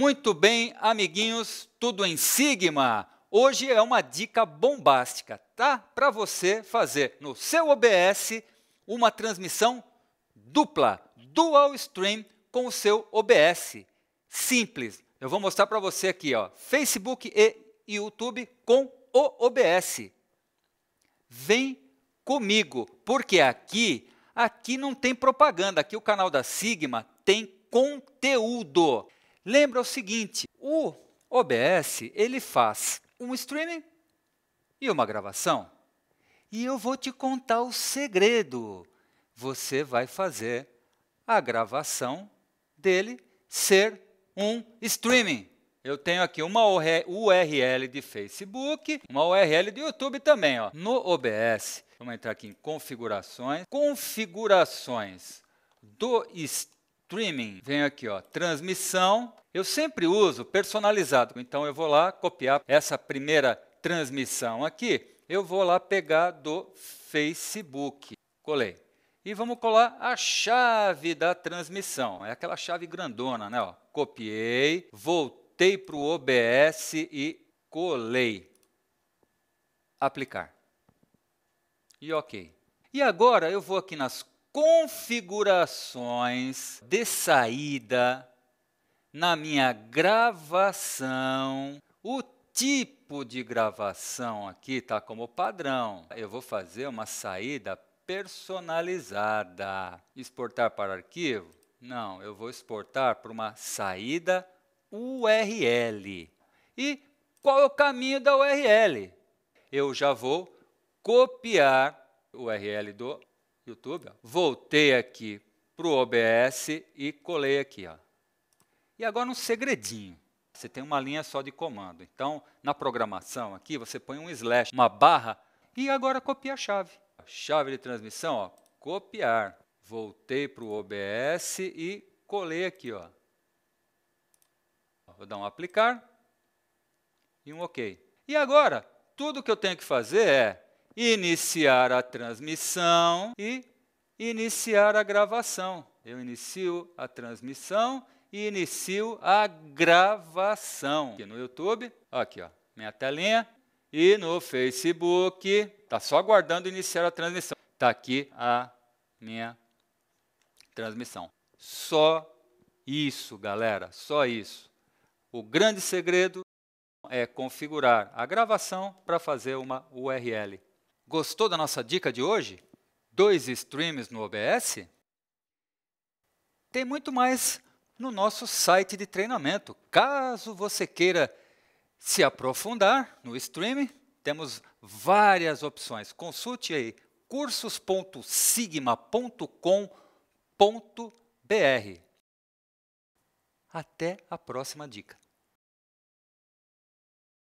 Muito bem, amiguinhos, tudo em Sigma. Hoje é uma dica bombástica, tá? Para você fazer no seu OBS uma transmissão dupla, dual stream com o seu OBS. Simples. Eu vou mostrar para você aqui, ó, Facebook e YouTube com o OBS. Vem comigo, porque aqui, aqui não tem propaganda, aqui o canal da Sigma tem conteúdo. Lembra o seguinte, o OBS, ele faz um streaming e uma gravação. E eu vou te contar o segredo. Você vai fazer a gravação dele ser um streaming. Eu tenho aqui uma URL de Facebook, uma URL de YouTube também. Ó. No OBS, vamos entrar aqui em configurações. Configurações do streaming streaming. Venho aqui, ó, transmissão. Eu sempre uso personalizado, então eu vou lá copiar essa primeira transmissão aqui. Eu vou lá pegar do Facebook. Colei. E vamos colar a chave da transmissão. É aquela chave grandona, né? Ó, copiei, voltei para o OBS e colei. Aplicar. E ok. E agora eu vou aqui nas configurações de saída na minha gravação, o tipo de gravação aqui está como padrão. Eu vou fazer uma saída personalizada. Exportar para arquivo? Não, eu vou exportar para uma saída URL. E qual é o caminho da URL? Eu já vou copiar o URL do YouTube, ó. voltei aqui para o OBS e colei aqui. Ó. E agora um segredinho. Você tem uma linha só de comando. Então, na programação aqui, você põe um slash, uma barra, e agora copia a chave. A chave de transmissão, ó, copiar. Voltei para o OBS e colei aqui. Ó. Vou dar um aplicar e um OK. E agora, tudo que eu tenho que fazer é iniciar a transmissão e iniciar a gravação. Eu inicio a transmissão e inicio a gravação. Aqui no YouTube, aqui ó, minha telinha. E no Facebook, está só aguardando iniciar a transmissão. Está aqui a minha transmissão. Só isso, galera, só isso. O grande segredo é configurar a gravação para fazer uma URL. Gostou da nossa dica de hoje? Dois streams no OBS? Tem muito mais no nosso site de treinamento. Caso você queira se aprofundar no stream, temos várias opções. Consulte aí cursos.sigma.com.br. Até a próxima dica.